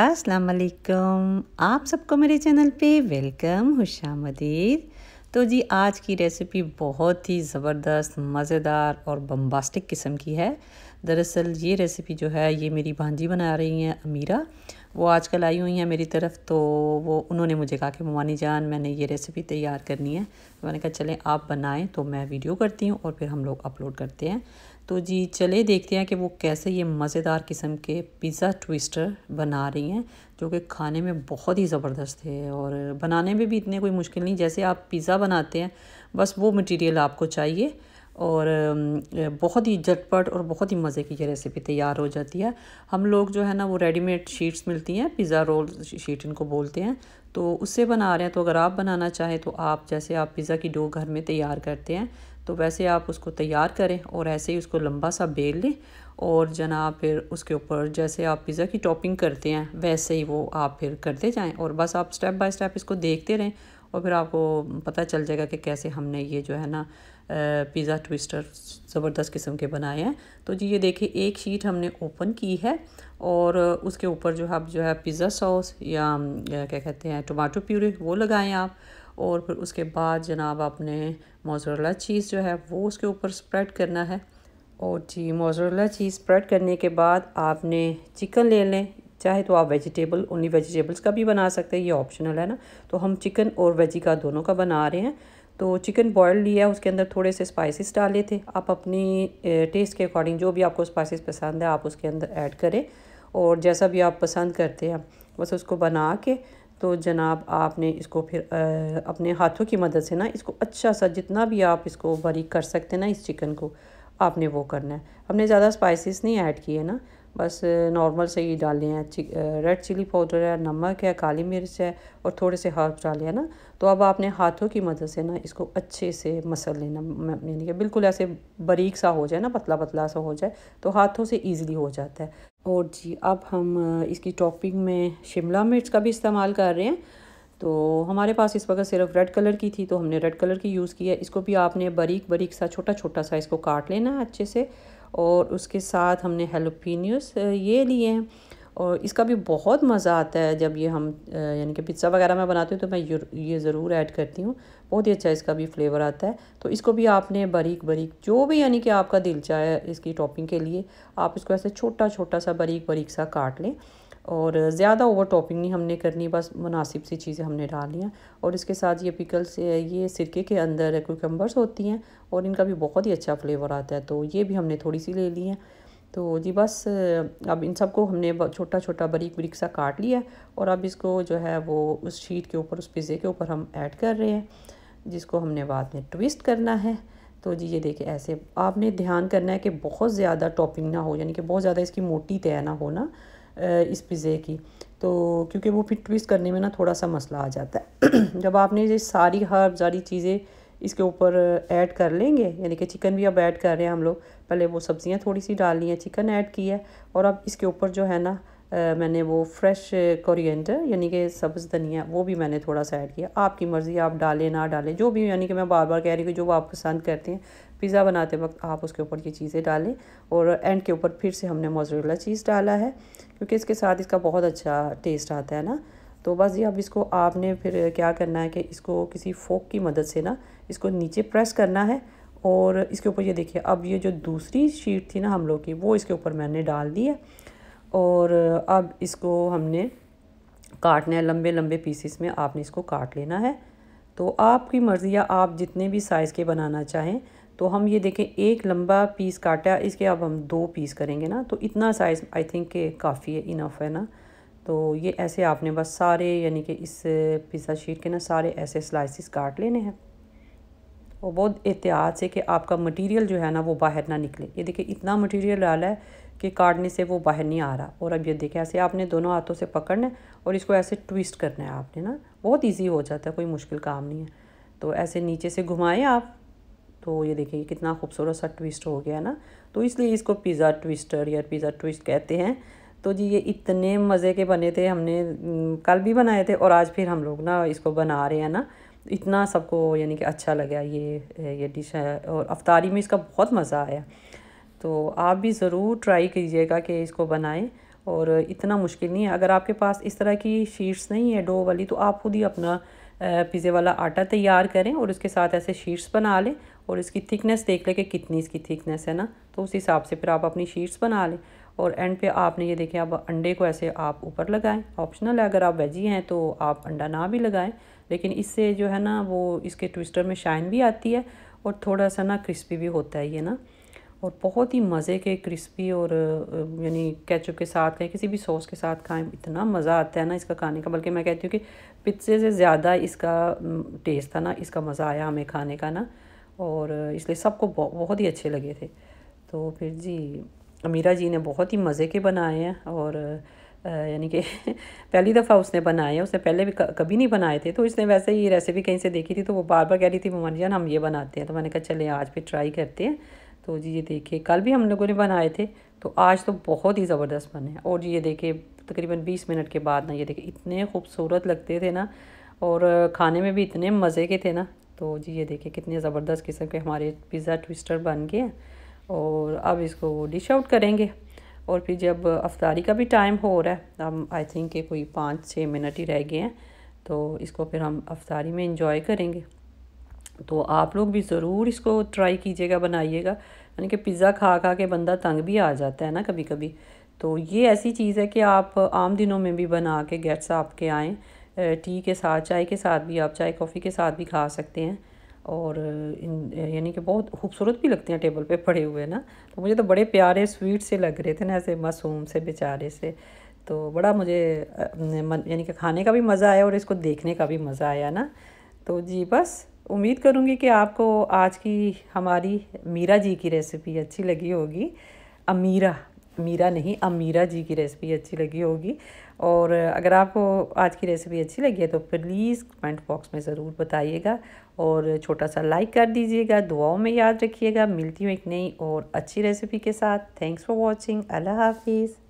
अस्सलाम वालेकुम आप सबको मेरे चैनल पे वेलकम हुशामदीद तो जी आज की रेसिपी बहुत ही ज़बरदस्त मज़ेदार और बम्बास्टिक किस्म की है दरअसल ये रेसिपी जो है ये मेरी भांजी बना रही हैं अमीरा वो आजकल आई हुई हैं मेरी तरफ तो वो उन्होंने मुझे कहा कि मोमानी जान मैंने ये रेसिपी तैयार करनी है तो मैंने कहा चलें आप बनाएं तो मैं वीडियो करती हूँ और फिर हम लोग अपलोड करते हैं तो जी चले देखते हैं कि वो कैसे ये मज़ेदार किस्म के पिज़्ज़ा ट्विस्टर बना रही हैं जो कि खाने में बहुत ही ज़बरदस्त है और बनाने में भी इतने कोई मुश्किल नहीं जैसे आप पिज़्ज़ा बनाते हैं बस वो मटेरियल आपको चाहिए और बहुत ही झटपट और बहुत ही मज़े की ये रेसिपी तैयार हो जाती है हम लोग जो है ना वो रेडीमेड शीट्स मिलती हैं पिज़्ज़ा रोल शीट इनको बोलते हैं तो उससे बना रहे हैं तो अगर आप बनाना चाहें तो आप जैसे आप पिज़्ज़ा की डो घर में तैयार करते हैं तो वैसे आप उसको तैयार करें और ऐसे ही उसको लंबा सा बेल लें और जना फिर उसके ऊपर जैसे आप पिज़्ज़ा की टॉपिंग करते हैं वैसे ही वो आप फिर करते जाएं और बस आप स्टेप बाय स्टेप इसको देखते रहें और फिर आपको पता चल जाएगा कि कैसे हमने ये जो है ना पिज़्ज़ा ट्विस्टर ज़बरदस्त किस्म के बनाए हैं तो जी ये देखिए एक शीट हमने ओपन की है और उसके ऊपर जो आप जो है पिज़्ज़ा सॉस या क्या कहते हैं टमाटो प्यूरी वो लगाएँ आप और फिर उसके बाद जनाब आपने मोजरेला चीज़ जो है वो उसके ऊपर स्प्रेड करना है और जी मोजरेला चीज़ स्प्रेड करने के बाद आपने चिकन ले लें चाहे तो आप वेजिटेबल ओनली वेजिटेबल्स का भी बना सकते हैं ये ऑप्शनल है ना तो हम चिकन और वेजी का दोनों का बना रहे हैं तो चिकन बॉयल लिया उसके अंदर थोड़े से स्पाइसेस डाले थे आप अपनी टेस्ट के अकॉर्डिंग जो भी आपको स्पाइसेस पसंद है आप उसके अंदर ऐड करें और जैसा भी आप पसंद करते हैं बस उसको बना के तो जनाब आपने इसको फिर आ, अपने हाथों की मदद से ना इसको अच्छा सा जितना भी आप इसको बारीक कर सकते हैं ना इस चिकन को आपने वो करना है हमने ज़्यादा स्पाइसेस नहीं ऐड किए ना बस नॉर्मल से ही डाले हैं रेड चिली पाउडर है नमक है काली मिर्च है और थोड़े से हर्ब्स डाले हैं ना तो अब आपने हाथों की मदद से ना इसको अच्छे से मसल लेना यानी कि बिल्कुल ऐसे बारीक सा हो जाए ना पतला पतला सा हो जाए तो हाथों से ईजिली हो जाता है और जी अब हम इसकी टॉपिंग में शिमला मिर्च का भी इस्तेमाल कर रहे हैं तो हमारे पास इस वक्त सिर्फ रेड कलर की थी तो हमने रेड कलर की यूज़ की है इसको भी आपने बरीक बारीक सा छोटा छोटा सा इसको काट लेना है अच्छे से और उसके साथ हमने हेलोपिनियस ये लिए हैं और इसका भी बहुत मज़ा आता है जब ये हम यानी कि पिज़्ज़ा वगैरह में बनाती हूँ तो मैं ये ज़रूर ऐड करती हूँ बहुत ही अच्छा इसका भी फ्लेवर आता है तो इसको भी आपने बारीक बारीक जो भी यानी कि आपका दिल चाहे इसकी टॉपिंग के लिए आप इसको ऐसे छोटा छोटा सा बारीक बारीक सा काट लें और ज़्यादा ओवर टॉपिंग नहीं हमने करनी बस मुनासिब सी चीज़ें हमने डाल लिया और इसके साथ ये पिकल्स ये सिरके के अंदर कोकम्बर्स होती हैं और इनका भी बहुत ही अच्छा फ्लेवर आता है तो ये भी हमने थोड़ी सी ले ली है तो जी बस अब इन सबको हमने छोटा छोटा बरीक बरीक सा काट लिया और अब इसको जो है वो उस शीट के ऊपर उस पिज़्ज़े के ऊपर हम ऐड कर रहे हैं जिसको हमने बाद में ट्विस्ट करना है तो जी ये देखिए ऐसे आपने ध्यान करना है कि बहुत ज़्यादा टॉपिंग ना हो यानी कि बहुत ज़्यादा इसकी मोटी तय ना हो ना इस पिज़्ज़े की तो क्योंकि वो फिर ट्विस्ट करने में ना थोड़ा सा मसला आ जाता है जब आपने ये सारी हर सारी चीज़ें इसके ऊपर ऐड कर लेंगे यानी कि चिकन भी अब ऐड कर रहे हैं हम लोग पहले वो सब्ज़ियाँ थोड़ी सी ली हैं चिकन ऐड की है और अब इसके ऊपर जो है ना आ, मैंने वो फ्रेश कोरिएंडर यानी कि सब्ज़ धनिया वो भी मैंने थोड़ा सा ऐड किया आपकी मर्ज़ी आप डालें ना डालें जो भी यानी कि मैं बार बार कह रही हूँ जो आप पसंद करते हैं पिज़्ज़ा बनाते वक्त आप उसके ऊपर ये चीज़ें डालें और एंड के ऊपर फिर से हमने मोजरेला चीज़ डाला है क्योंकि इसके साथ इसका बहुत अच्छा टेस्ट आता है ना तो बस ये अब इसको आपने फिर क्या करना है कि इसको किसी फोक की मदद से ना इसको नीचे प्रेस करना है और इसके ऊपर ये देखिए अब ये जो दूसरी शीट थी ना हम लोग की वो इसके ऊपर मैंने डाल दी है और अब इसको हमने काटना है लंबे लंबे पीसेस में आपने इसको काट लेना है तो आपकी मर्ज़ी या आप जितने भी साइज़ के बनाना चाहें तो हम ये देखें एक लंबा पीस काटा इसके अब हम दो पीस करेंगे ना तो इतना साइज़ आई थिंक के काफ़ी है इनफ है ना तो ये ऐसे आपने बस सारे यानी कि इस पिज़्ज़ा शीट के ना सारे ऐसे स्लाइसिस काट लेने हैं और बहुत एहतियात से कि आपका मटेरियल जो है ना वो बाहर ना निकले ये देखिए इतना मटेरियल डाला है कि काटने से वो बाहर नहीं आ रहा और अब ये देखें ऐसे आपने दोनों हाथों से पकड़ना है और इसको ऐसे ट्विस्ट करना है आपने ना बहुत ईजी हो जाता है कोई मुश्किल काम नहीं है तो ऐसे नीचे से घुमाएं आप तो ये देखिए कितना खूबसूरत सा ट्विस्ट हो गया ना तो इसलिए इसको पिज़्ज़ा ट्विस्टर या पिज़्ज़ा ट्विस्ट कहते हैं तो जी ये इतने मज़े के बने थे हमने कल भी बनाए थे और आज फिर हम लोग ना इसको बना रहे हैं ना इतना सबको यानी कि अच्छा लगा ये ये डिश है और अफ्तारी में इसका बहुत मज़ा आया तो आप भी ज़रूर ट्राई कीजिएगा कि इसको बनाएं और इतना मुश्किल नहीं है अगर आपके पास इस तरह की शीट्स नहीं है डो वाली तो आप खुद ही अपना पिज़्ज़े वाला आटा तैयार करें और उसके साथ ऐसे शीट्स बना लें और इसकी थिकनेस देख लें कि कितनी इसकी थिकनेस है ना तो उस हिसाब से फिर आप अपनी शीट्स बना लें और एंड पे आपने ये देखें अब अंडे को ऐसे आप ऊपर लगाएं ऑप्शनल है अगर आप वेजी हैं तो आप अंडा ना भी लगाएं लेकिन इससे जो है ना वो इसके ट्विस्टर में शाइन भी आती है और थोड़ा सा ना क्रिस्पी भी होता है ये ना और बहुत ही मज़े के क्रिस्पी और यानी केचप के साथ खाएँ किसी भी सॉस के साथ खाएं इतना मज़ा आता है ना इसका खाने का बल्कि मैं कहती हूँ कि पिज्ज़े से ज़्यादा इसका टेस्ट था ना इसका मज़ा आया हमें खाने का ना और इसलिए सबको बहुत ही अच्छे लगे थे तो फिर जी अमीरा जी ने बहुत ही मज़े के बनाए हैं और यानी कि पहली दफ़ा उसने बनाए हैं उसने पहले भी कभी नहीं बनाए थे तो इसने वैसे ही रेसिपी कहीं से देखी थी तो वो बार बार कह रही थी मम्मा जान हम ये बनाते हैं तो मैंने कहा चले आज भी ट्राई करते हैं तो जी ये देखिए कल भी हम लोगों ने बनाए थे तो आज तो बहुत ही ज़बरदस्त बने हैं और जी ये देखिए तकरीबन बीस मिनट के बाद ना ये देखिए इतने खूबसूरत लगते थे ना और खाने में भी इतने मज़े के थे ना तो जी ये देखिए कितने ज़बरदस्त किस्म के हमारे पिज़्ज़ा ट्विस्टर बन गए हैं और अब इसको डिश आउट करेंगे और फिर जब अफतारी का भी टाइम हो रहा है हम आई थिंक के कोई पाँच छः मिनट ही रह गए हैं तो इसको फिर हम अफतारी में इंजॉय करेंगे तो आप लोग भी ज़रूर इसको ट्राई कीजिएगा बनाइएगा यानी कि पिज़्ज़ा खा खा के बंदा तंग भी आ जाता है ना कभी कभी तो ये ऐसी चीज़ है कि आप आम दिनों में भी बना के गेट्स आपके आएँ टी के साथ चाय के साथ भी आप चाय कॉफ़ी के साथ भी खा सकते हैं और यानी कि बहुत खूबसूरत भी लगते हैं टेबल पे पड़े हुए ना तो मुझे तो बड़े प्यारे स्वीट से लग रहे थे ना ऐसे मासूम से बेचारे से तो बड़ा मुझे यानी कि खाने का भी मज़ा आया और इसको देखने का भी मज़ा आया ना तो जी बस उम्मीद करूँगी कि आपको आज की हमारी मीरा जी की रेसिपी अच्छी लगी होगी अमीरा मीरा नहीं अमीरा जी की रेसिपी अच्छी लगी होगी और अगर आपको आज की रेसिपी अच्छी लगी है तो प्लीज़ कमेंट बॉक्स में ज़रूर बताइएगा और छोटा सा लाइक कर दीजिएगा दुआओं में याद रखिएगा मिलती हूँ एक नई और अच्छी रेसिपी के साथ थैंक्स फॉर वॉचिंग अल्लाह हाफिज़